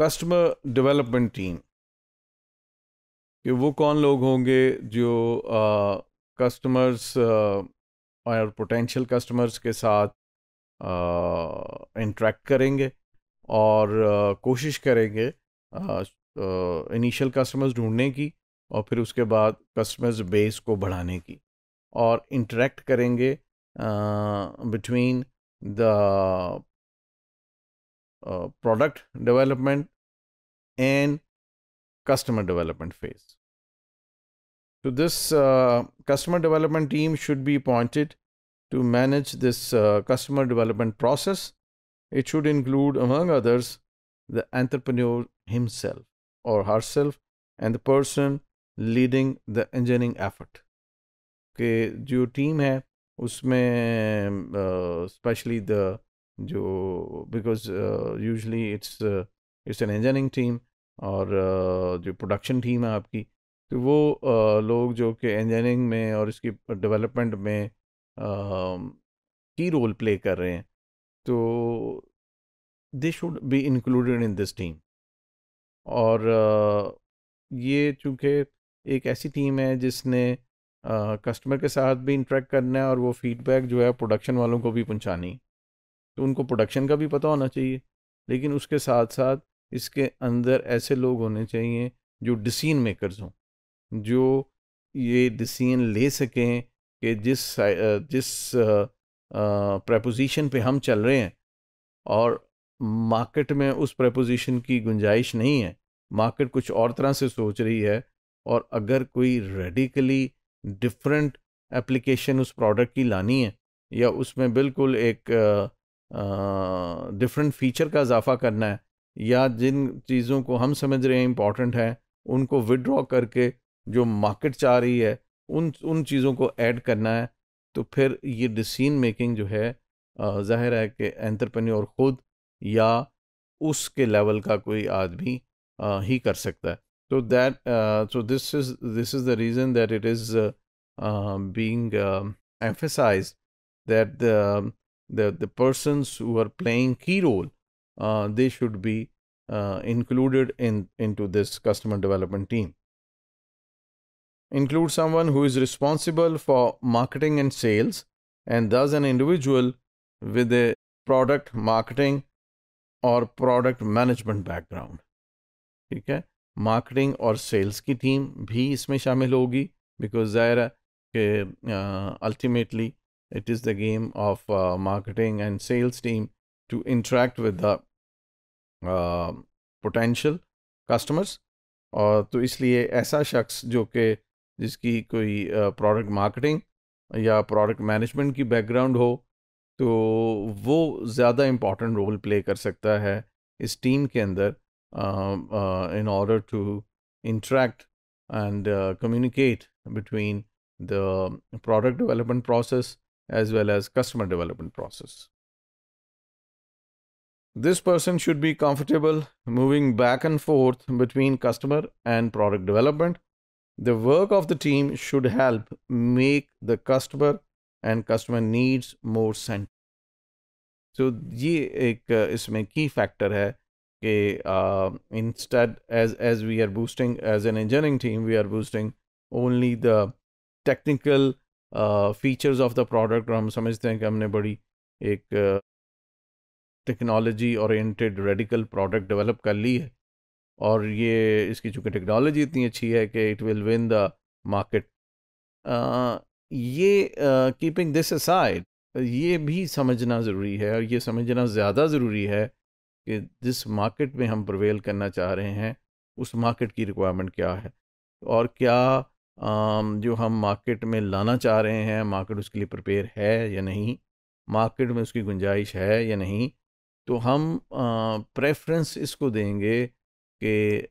Customer development team कि वो कौन लोग होंगे जो कस्टमर्स और पोटेंशियल कस्टमर्स के साथ इंट्रैक्ट करेंगे और आ, कोशिश करेंगे इनिशियल कस्टमर्स ढूंढने की और फिर उसके बाद कस्टमर्स बेस को बढ़ाने की और इंटरेक्ट करेंगे between the Uh, product development and customer development phase. So this uh, customer development team should be appointed to manage this uh, customer development process. It should include, among others, the entrepreneur himself or herself and the person leading the engineering effort. के जो team है उसमें specially uh, the जो because usually it's it's an engineering team और uh, जो production team है आपकी तो वो uh, लोग जो कि इंजीनियरिंग में और इसकी डेवलपमेंट में की रोल प्ले कर रहे हैं तो they should be included in this team और uh, ये चूंकि एक ऐसी टीम है जिसने कस्टमर uh, के साथ भी इंटरेक्ट करना है और वो फीडबैक जो है प्रोडक्शन वालों को भी पहुँचानी तो उनको प्रोडक्शन का भी पता होना चाहिए लेकिन उसके साथ साथ इसके अंदर ऐसे लोग होने चाहिए जो डिसीन मेकर्स हों जो ये डिसीजन ले सकें कि जिस जिस प्रपोजिशन पे हम चल रहे हैं और मार्केट में उस प्रपोजिशन की गुंजाइश नहीं है मार्केट कुछ और तरह से सोच रही है और अगर कोई रेडिकली डिफरेंट एप्लीकेशन उस प्रोडक्ट की लानी है या उसमें बिल्कुल एक डिफरेंट फीचर का इजाफा करना है या जिन चीज़ों को हम समझ रहे हैं इम्पॉर्टेंट हैं उनको विड्रॉ करके जो मार्केट चाह रही है उन उन चीज़ों को ऐड करना है तो फिर ये डिसीन मेकिंग जो है ज़ाहिर है कि एंटरप्रेन्योर ख़ुद या उसके लेवल का कोई आदमी ही कर सकता है तो that so this is this is the reason that it is being emphasize that the, the persons who are playing key role, uh, they should be uh, included in into this customer development team. Include someone who is responsible for marketing and sales, and thus an individual with a product marketing or product management background. ठीक है marketing और sales की team भी इसमें शामिल होगी because ज़ाहिर है कि ultimately uh, It is the game of uh, marketing and sales team to interact with the uh, potential customers और तो इसलिए ऐसा शख्स जो कि जिसकी कोई प्रोडक्ट मार्केटिंग या प्रोडक्ट मैनेजमेंट की बैकग्राउंड हो तो वो ज़्यादा इम्पॉर्टेंट रोल प्ले कर सकता है इस टीम के अंदर in order to interact and communicate between the product development process as well as customer development process. This person should be comfortable moving back and forth between customer and product development. The work of the team should help make the customer and customer needs more centered. So ये एक इसमें key factor है कि uh, instead as as we are boosting as an engineering team we are boosting only the technical features of the product और हम समझते हैं कि हमने बड़ी एक technology oriented radical product develop कर ली है और ये इसकी चूँकि टेक्नोलॉजी इतनी अच्छी है कि it will win the market ये कीपिंग दिस असाइड ये भी समझना ज़रूरी है और ये समझना ज़्यादा ज़रूरी है कि जिस मार्केट में हम प्रवेल करना चाह रहे हैं उस मार्केट की रिक्वायरमेंट क्या है और क्या जो हम मार्केट में लाना चाह रहे हैं मार्केट उसके लिए प्रिपेयर है या नहीं मार्केट में उसकी गुंजाइश है या नहीं तो हम प्रेफरेंस इसको देंगे कि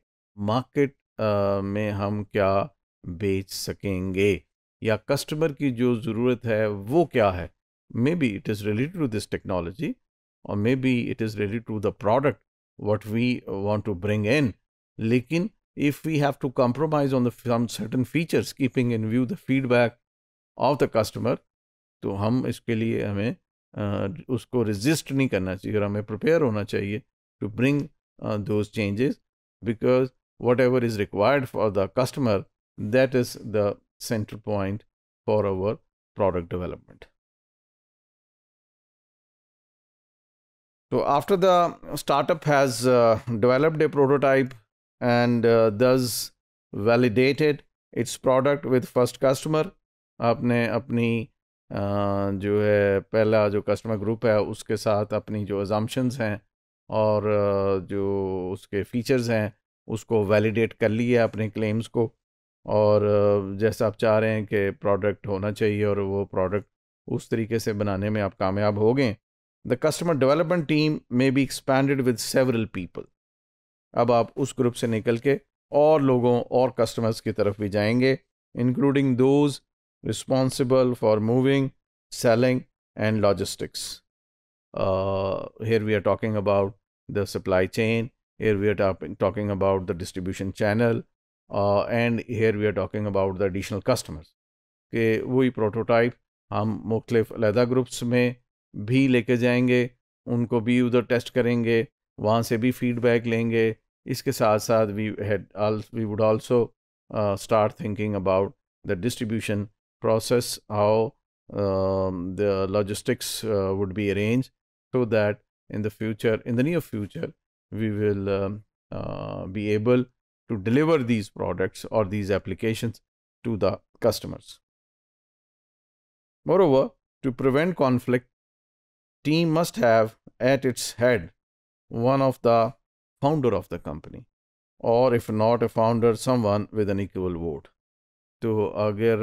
मार्केट में हम क्या बेच सकेंगे या कस्टमर की जो ज़रूरत है वो क्या है maybe it is related to this technology और maybe it is related to the product what we want to bring in लेकिन if we have to compromise on some certain features keeping in view the feedback of the customer to hum iske liye hame usko resist nahi karna chahiye hame prepare hona chahiye to bring those changes because whatever is required for the customer that is the center point for our product development so after the startup has uh, developed a prototype and uh, thus validated its product with first customer आपने अपनी जो है पहला जो customer group है उसके साथ अपनी जो एजाम्पन्स हैं और जो उसके फीचर्स हैं उसको वैलिडेट कर लिया अपने क्लेम्स को और जैसा आप चाह रहे हैं कि प्रोडक्ट होना चाहिए और वो प्रोडक्ट उस तरीके से बनाने में आप कामयाब हो गए the customer development team maybe expanded with several people अब आप उस ग्रुप से निकल के और लोगों और कस्टमर्स की तरफ भी जाएंगे including those responsible for moving selling and logistics here we are talking about the supply chain here we are talking about the distribution channel and here we are are about the uh, the additional customers के वही prototype हम मुख्तफ अलहदा groups में भी लेके जाएंगे उनको भी उधर टेस्ट करेंगे वहाँ से भी फीडबैक लेंगे इसके we had we had we would also start thinking about process how um, the logistics uh, would be arranged so that in the future in the near future we will um, uh, be able to deliver these products or these applications to the customers moreover to prevent conflict team must have at its head one of the founder of the company or if not a founder someone with an equal vote तो अगर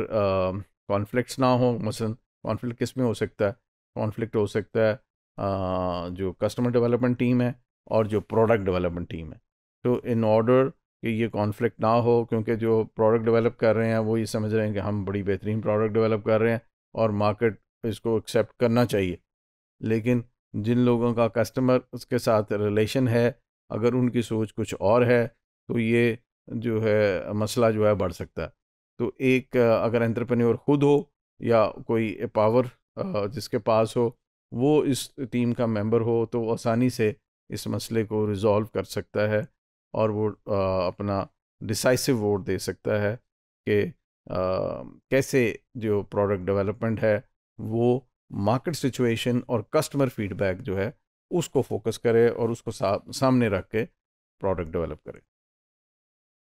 conflicts ना हो मसलन conflict किस में हो सकता है कॉन्फ्लिक्ट हो सकता है जो कस्टमर डेवलपमेंट टीम है और जो प्रोडक्ट डेवलपमेंट टीम है तो इन ऑर्डर कि ये कॉन्फ्लिक्ट ना हो क्योंकि जो प्रोडक्ट डेवलप कर रहे हैं वो ये समझ रहे हैं कि हम बड़ी बेहतरीन प्रोडक्ट डेवलप कर रहे हैं और मार्केट इसको एक्सेप्ट करना चाहिए लेकिन जिन लोगों का कस्टमर उसके साथ रिलेशन है अगर उनकी सोच कुछ और है तो ये जो है मसला जो है बढ़ सकता है तो एक अगर एंट्रप्रन्य खुद हो या कोई पावर जिसके पास हो वो इस टीम का मेंबर हो तो आसानी से इस मसले को रिज़ॉल्व कर सकता है और वो अपना डिसाइसिव वोट दे सकता है कि कैसे जो प्रोडक्ट डेवलपमेंट है वो मार्केट सिचुएशन और कस्टमर फीडबैक जो है उसको फोकस करे और उसको सा, सामने रख के प्रोडक्ट डेवलप करे